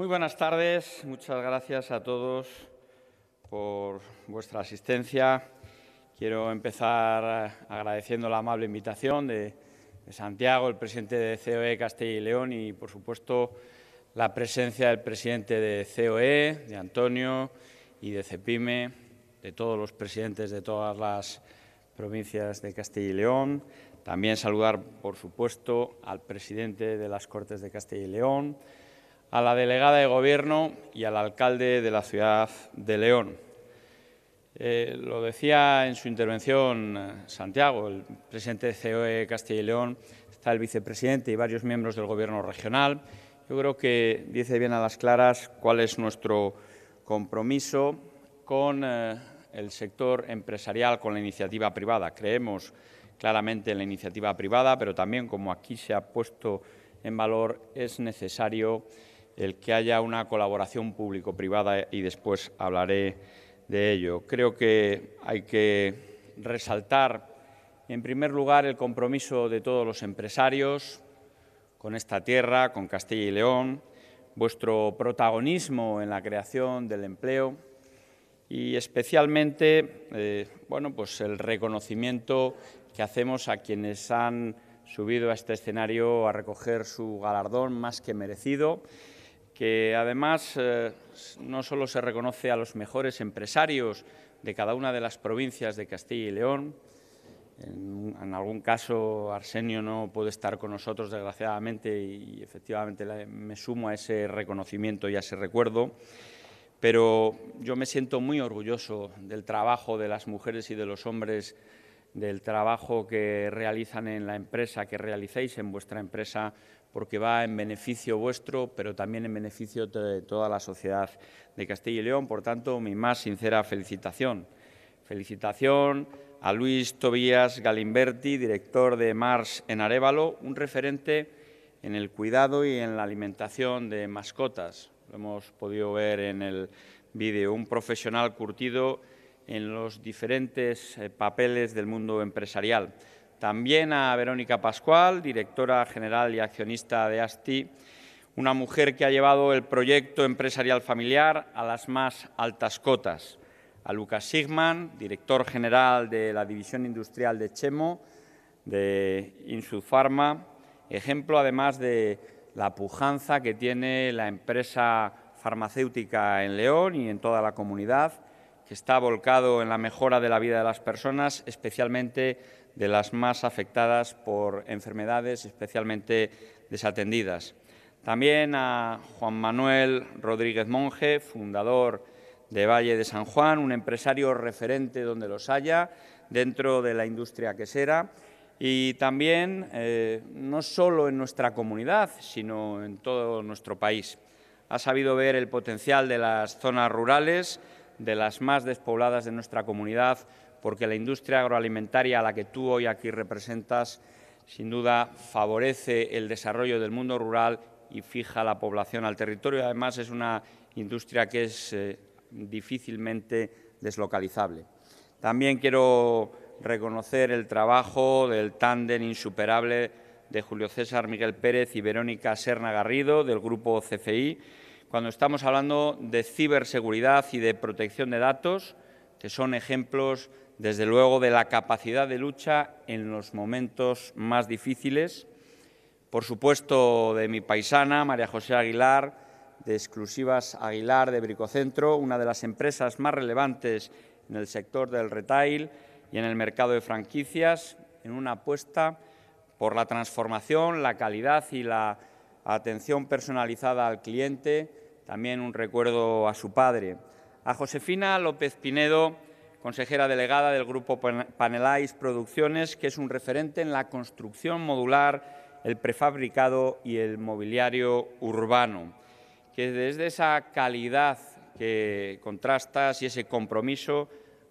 Muy buenas tardes, muchas gracias a todos por vuestra asistencia. Quiero empezar eh, agradeciendo la amable invitación de, Santiago, el presidente de COE Castilla y León y, por supuesto, la presencia del presidente de COE, de Antonio y de Cepime, de todos los presidentes de todas las provincias de Castilla y León. También saludar, por supuesto, al presidente de las Cortes de Castilla y León, a la delegada de Gobierno y al alcalde de la ciudad de León. Eh, lo decía en su intervención eh, Santiago, el presidente de COE Castilla y León, está el vicepresidente y varios miembros del Gobierno regional. Yo creo que dice bien a las claras cuál es nuestro compromiso con eh, el sector empresarial, con la iniciativa privada. Creemos claramente en la iniciativa privada, pero también, como aquí se ha puesto en valor, es necesario el que haya una colaboración público-privada eh, y después hablaré de ello. Creo que hay que resaltar, en primer lugar, el compromiso de todos los empresarios con esta tierra, con Castilla y León, vuestro protagonismo en la creación del empleo y especialmente eh, bueno, pues el reconocimiento que hacemos a quienes han subido a este escenario a recoger su galardón más que merecido que además eh, no solo se reconoce a los mejores empresarios de cada una de las provincias de Castilla y León, en, en algún caso Arsenio no puede estar con nosotros desgraciadamente y efectivamente me sumo a ese reconocimiento y a ese recuerdo, pero yo me siento muy orgulloso del trabajo de las mujeres y de los hombres del trabajo que realizan en la empresa, que realicéis en vuestra empresa, porque va en beneficio vuestro, pero también en beneficio de toda la sociedad de Castilla y León. Por tanto, mi más sincera felicitación. Felicitación a Luis Tobías Galimberti, director de Mars en Arevalo, un referente en el cuidado y en la alimentación de mascotas. Lo hemos podido ver en el vídeo, un profesional curtido en los diferentes eh, papeles del mundo empresarial. También a Verónica Pascual, directora general y accionista de ASTI, una mujer que ha llevado el proyecto empresarial familiar a las más altas cotas. A Lucas Sigman, director general de la división industrial de Chemo, de Insufarma, ejemplo además de la pujanza que tiene la empresa farmacéutica en León y en toda la comunidad que está volcado en la mejora de la vida de las personas, especialmente de las más afectadas por enfermedades, especialmente desatendidas. También a Juan Manuel Rodríguez Monge, fundador de Valle de San Juan, un empresario referente donde los haya dentro de la industria quesera y también eh, no solo en nuestra comunidad, sino en todo nuestro país. Ha sabido ver el potencial de las zonas rurales, de las más despobladas de nuestra comunidad, porque la industria agroalimentaria a la que tú hoy aquí representas, sin duda, favorece el desarrollo del mundo rural y fija la población al territorio. Además, es una industria que es eh, difícilmente deslocalizable. También quiero reconocer el trabajo del tándem insuperable de Julio César Miguel Pérez y Verónica Serna Garrido, del Grupo CFI, cuando estamos hablando de ciberseguridad y de protección de datos, que son ejemplos, desde luego, de la capacidad de lucha en los momentos más difíciles. Por supuesto, de mi paisana, María José Aguilar, de Exclusivas Aguilar de Bricocentro, una de las empresas más relevantes en el sector del retail y en el mercado de franquicias, en una apuesta por la transformación, la calidad y la atención personalizada al cliente, también un recuerdo a su padre. A Josefina López Pinedo, consejera delegada del Grupo Panelais Producciones, que es un referente en la construcción modular, el prefabricado y el mobiliario urbano, que desde esa calidad que contrastas y ese compromiso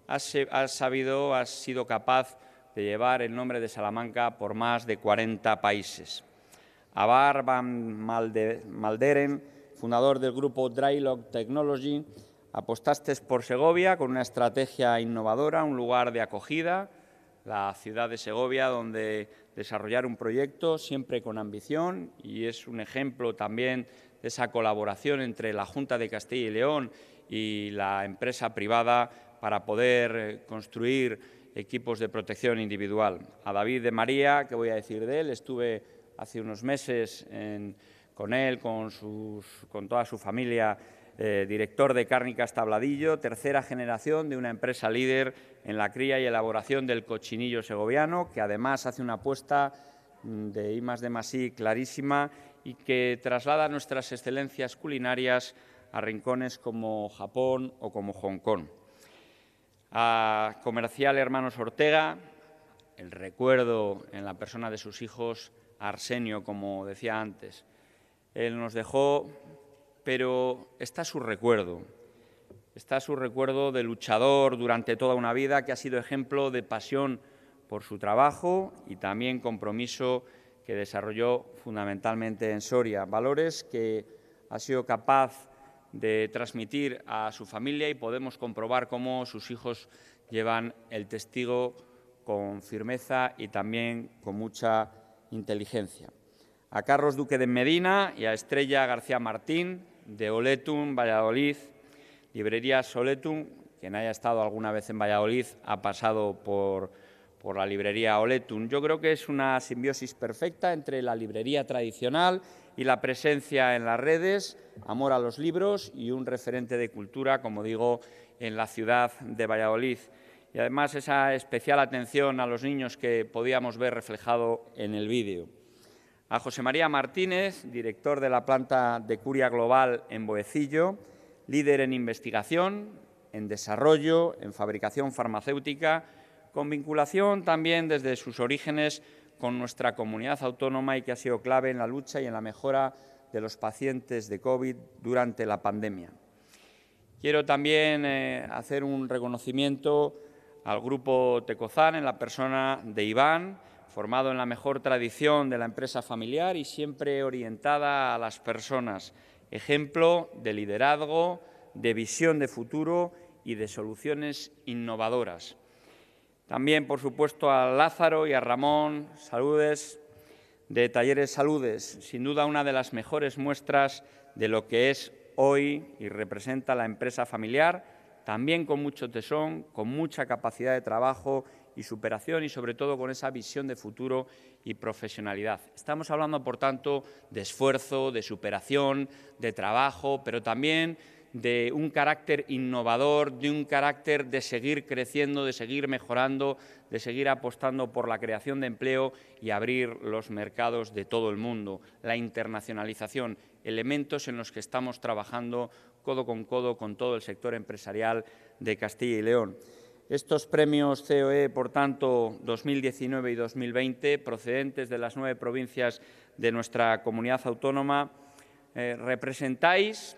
has, sabido, has sido capaz de llevar el nombre de Salamanca por más de 40 países. A Van Malderen, fundador del grupo Drylock Technology, apostaste por Segovia con una estrategia innovadora, un lugar de acogida, la ciudad de Segovia donde desarrollar un proyecto siempre con ambición y es un ejemplo también de esa colaboración entre la Junta de Castilla y León y la empresa privada para poder eh, construir equipos de protección individual. A David de María, que voy a decir de él, estuve hace unos meses en con él, con, toda su familia, eh, director de Cárnicas Tabladillo, tercera generación de una empresa líder en la cría y elaboración del cochinillo segoviano, que además hace una apuesta mm, de I de más I clarísima y que traslada nuestras excelencias culinarias a rincones como Japón o como Hong Kong. A Comercial Hermanos Ortega, el recuerdo en la persona de sus hijos, Arsenio, como decía antes, él nos dejó, pero está su recuerdo. Está su recuerdo de luchador durante toda una vida que ha sido ejemplo de pasión por su trabajo y también compromiso que desarrolló fundamentalmente en Soria. Valores que ha sido capaz de transmitir a su familia y podemos comprobar cómo sus hijos llevan el testigo con firmeza y también con mucha inteligencia a Carlos Duque de Medina y a Estrella García Martín de Oletum, Valladolid, librería Oletum. Quien haya estado alguna vez en Valladolid ha pasado por, por la librería Oletum. Yo creo que es una simbiosis perfecta entre la librería tradicional y la presencia en las redes, amor a los libros y un referente de cultura, como digo, en la ciudad de Valladolid. Y además esa especial atención a los niños que podíamos ver reflejado en el vídeo a José María Martínez, director de la planta de Curia Global en Boecillo, líder en investigación, en desarrollo, en fabricación farmacéutica, con vinculación también desde sus orígenes con nuestra comunidad autónoma y que ha sido clave en la lucha y en la mejora de los pacientes de COVID durante la pandemia. Quiero también eh, hacer un reconocimiento al grupo Tecozán en la persona de Iván, formado en la mejor tradición de la empresa familiar y siempre orientada a las personas, ejemplo de liderazgo, de visión de futuro y de soluciones innovadoras. También, por supuesto, a Lázaro y a Ramón, saludes de Talleres Saludes, sin duda una de las mejores muestras de lo que es hoy y representa la empresa familiar, también con mucho tesón, con mucha capacidad de trabajo y superación y sobre todo con esa visión de futuro y profesionalidad. Estamos hablando, por tanto, de esfuerzo, de superación, de trabajo, pero también de un carácter innovador, de un carácter de seguir creciendo, de seguir mejorando, de seguir apostando por la creación de empleo y abrir los mercados de todo el mundo. La internacionalización, elementos en los que estamos trabajando codo con codo con todo el sector empresarial de Castilla y León. Estos premios COE, por tanto, 2019 y 2020, procedentes de las nueve provincias de nuestra comunidad autónoma, eh, representáis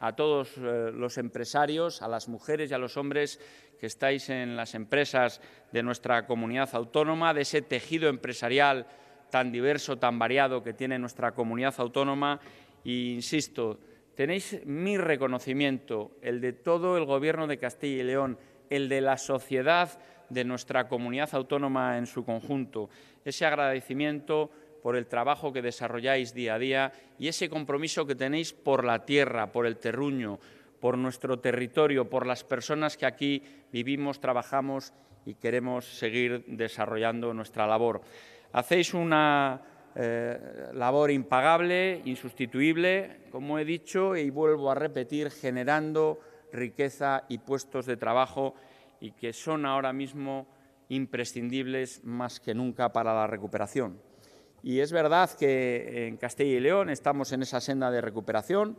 a todos eh, los empresarios, a las mujeres y a los hombres que estáis en las empresas de nuestra comunidad autónoma, de ese tejido empresarial tan diverso, tan variado que tiene nuestra comunidad autónoma. E insisto, tenéis mi reconocimiento, el de todo el Gobierno de Castilla y León, el de la sociedad de nuestra comunidad autónoma en su conjunto. Ese agradecimiento por el trabajo que desarrolláis día a día y ese compromiso que tenéis por la tierra, por el terruño, por nuestro territorio, por las personas que aquí vivimos, trabajamos y queremos seguir desarrollando nuestra labor. Hacéis una eh, labor impagable, insustituible, como he dicho, y vuelvo a repetir, generando riqueza y puestos de trabajo y que son ahora mismo imprescindibles más que nunca para la recuperación. Y es verdad que en Castilla y León estamos en esa senda de recuperación.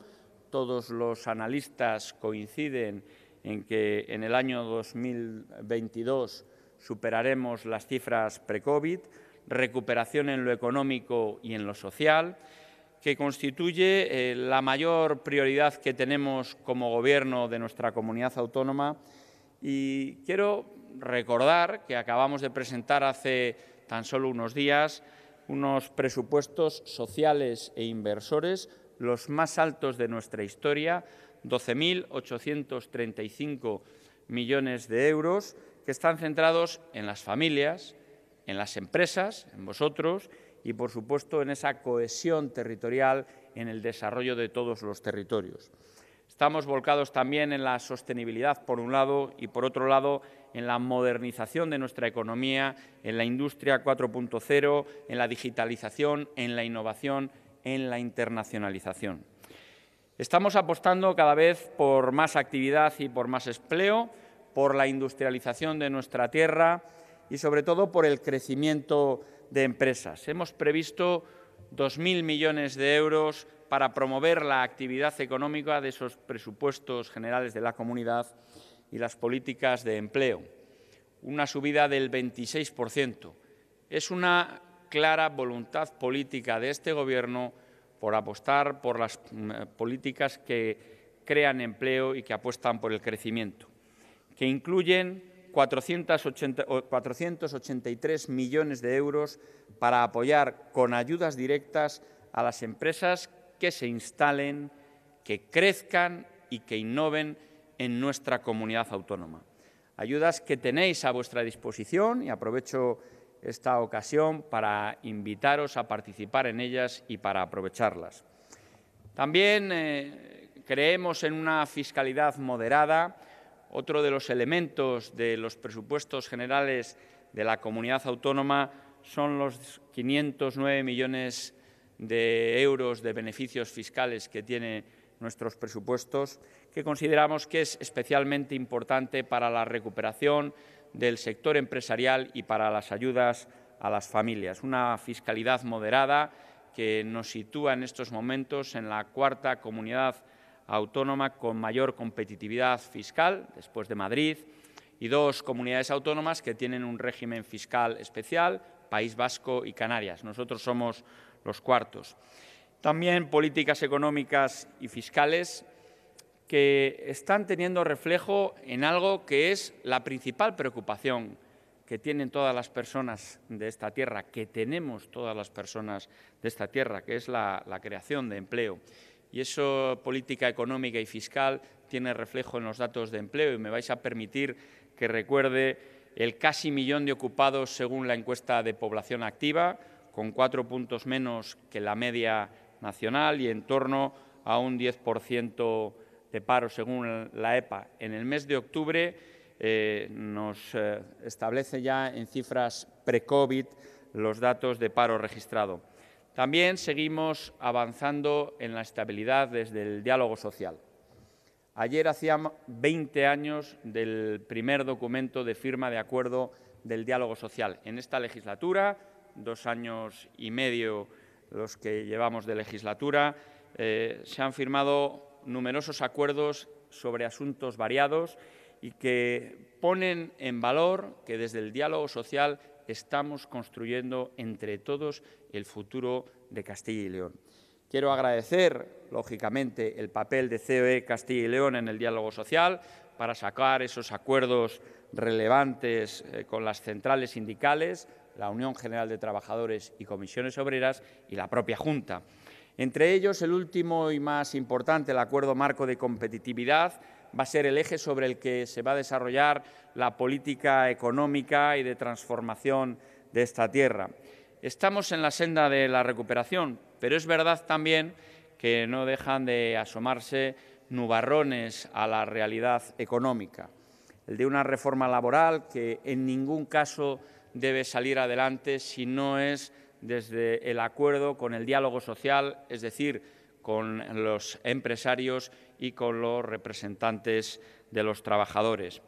Todos los analistas coinciden en que en el año 2022 superaremos las cifras pre-COVID, recuperación en lo económico y en lo social que constituye eh, la mayor prioridad que tenemos como Gobierno de nuestra comunidad autónoma. Y quiero recordar que acabamos de presentar hace tan solo unos días unos presupuestos sociales e inversores, los más altos de nuestra historia, 12.835 millones de euros, que están centrados en las familias, en las empresas, en vosotros, y, por supuesto, en esa cohesión territorial en el desarrollo de todos los territorios. Estamos volcados también en la sostenibilidad, por un lado, y por otro lado, en la modernización de nuestra economía, en la industria 4.0, en la digitalización, en la innovación, en la internacionalización. Estamos apostando cada vez por más actividad y por más empleo, por la industrialización de nuestra tierra y, sobre todo, por el crecimiento de empresas. Hemos previsto 2.000 millones de euros para promover la actividad económica de esos presupuestos generales de la comunidad y las políticas de empleo, una subida del 26%. Es una clara voluntad política de este Gobierno por apostar por las mm, políticas que crean empleo y que apuestan por el crecimiento, que incluyen 483 millones de euros para apoyar con ayudas directas a las empresas que se instalen, que crezcan y que innoven en nuestra comunidad autónoma. Ayudas que tenéis a vuestra disposición y aprovecho esta ocasión para invitaros a participar en ellas y para aprovecharlas. También eh, creemos en una fiscalidad moderada otro de los elementos de los presupuestos generales de la comunidad autónoma son los 509 millones de euros de beneficios fiscales que tienen nuestros presupuestos, que consideramos que es especialmente importante para la recuperación del sector empresarial y para las ayudas a las familias. Una fiscalidad moderada que nos sitúa en estos momentos en la cuarta comunidad autónoma con mayor competitividad fiscal, después de Madrid, y dos comunidades autónomas que tienen un régimen fiscal especial, País Vasco y Canarias. Nosotros somos los cuartos. También políticas económicas y fiscales que están teniendo reflejo en algo que es la principal preocupación que tienen todas las personas de esta tierra, que tenemos todas las personas de esta tierra, que es la, creación de empleo y eso política económica y fiscal tiene reflejo en los datos de empleo y me vais a permitir que recuerde el casi millón de ocupados según la encuesta de población activa, con cuatro puntos menos que la media nacional y en torno a un 10% de paro según la EPA. En el mes de octubre eh, nos eh, establece ya en cifras pre-COVID los datos de paro registrado. También seguimos avanzando en la estabilidad desde el diálogo social. Ayer hacían 20 años del primer documento de firma de acuerdo del diálogo social. En esta legislatura, dos años y medio los que llevamos de legislatura, eh, se han firmado numerosos acuerdos sobre asuntos variados y que ponen en valor que desde el diálogo social estamos construyendo entre todos el futuro de Castilla y León. Quiero agradecer, lógicamente, el papel de COE Castilla y León en el diálogo social para sacar esos acuerdos relevantes eh, con las centrales sindicales, la Unión General de Trabajadores y Comisiones Obreras y la propia Junta. Entre ellos, el último y más importante, el Acuerdo Marco de Competitividad, va a ser el eje sobre el que se va a desarrollar la política económica y de transformación de esta tierra. Estamos en la senda de la recuperación, pero es verdad también que no dejan de asomarse nubarrones a la realidad económica. El de una reforma laboral que en ningún caso debe salir adelante si no es desde el acuerdo con el diálogo social, es decir, con los empresarios y con los representantes de los trabajadores.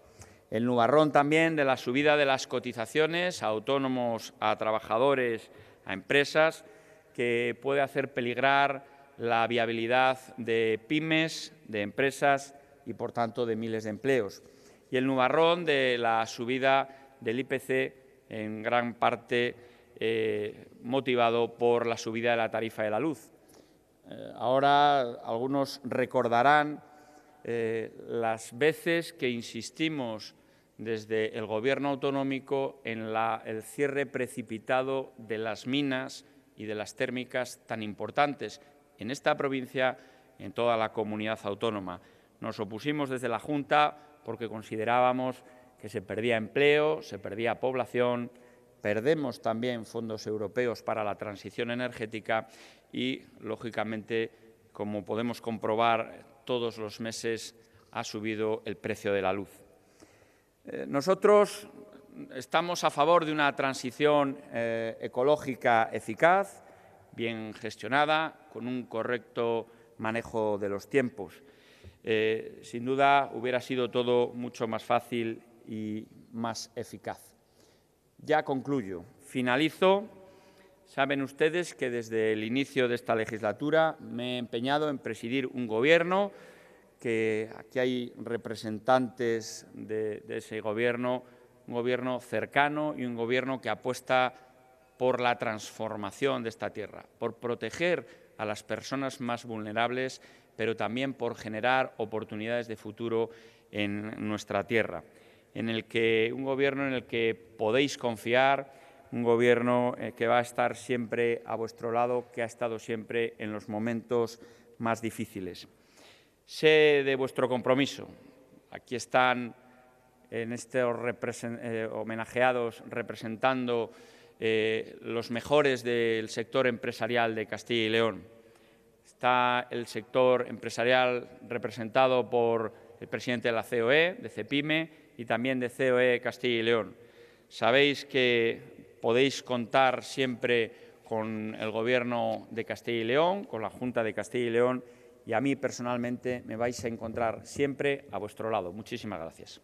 El nubarrón también de la subida de las cotizaciones a autónomos, a trabajadores, a empresas, que puede hacer peligrar la viabilidad de pymes, de empresas y, por tanto, de miles de empleos. Y el nubarrón de la subida del IPC, en gran parte eh, motivado por la subida de la tarifa de la luz, eh, ahora algunos recordarán eh, las veces que insistimos desde el Gobierno autonómico en el cierre precipitado de las minas y de las térmicas tan importantes en esta provincia, en toda la comunidad autónoma. Nos opusimos desde la Junta porque considerábamos que se perdía empleo, se perdía población, perdemos también fondos europeos para la transición energética y, lógicamente, como podemos comprobar, todos los meses ha subido el precio de la luz. Eh, nosotros estamos a favor de una transición eh, ecológica eficaz, bien gestionada, con un correcto manejo de los tiempos. Eh, sin duda, hubiera sido todo mucho más fácil y más eficaz. Ya concluyo. Finalizo. Saben ustedes que desde el inicio de esta legislatura me he empeñado en presidir un Gobierno que aquí hay representantes de, de ese Gobierno, un Gobierno cercano y un Gobierno que apuesta por la transformación de esta tierra, por proteger a las personas más vulnerables, pero también por generar oportunidades de futuro en nuestra tierra en el que, un gobierno en el que podéis confiar, un gobierno eh, que va a estar siempre a vuestro lado, que ha estado siempre en los momentos más difíciles. Sé de vuestro compromiso. Aquí están en estos eh, homenajeados representando eh, los mejores del sector empresarial de Castilla y León. Está el sector empresarial representado por el presidente de la COE, de CEPIME, y también de COE Castilla y León. Sabéis que podéis contar siempre con el Gobierno de Castilla y León, con la Junta de Castilla y León y a mí personalmente me vais a encontrar siempre a vuestro lado. Muchísimas gracias.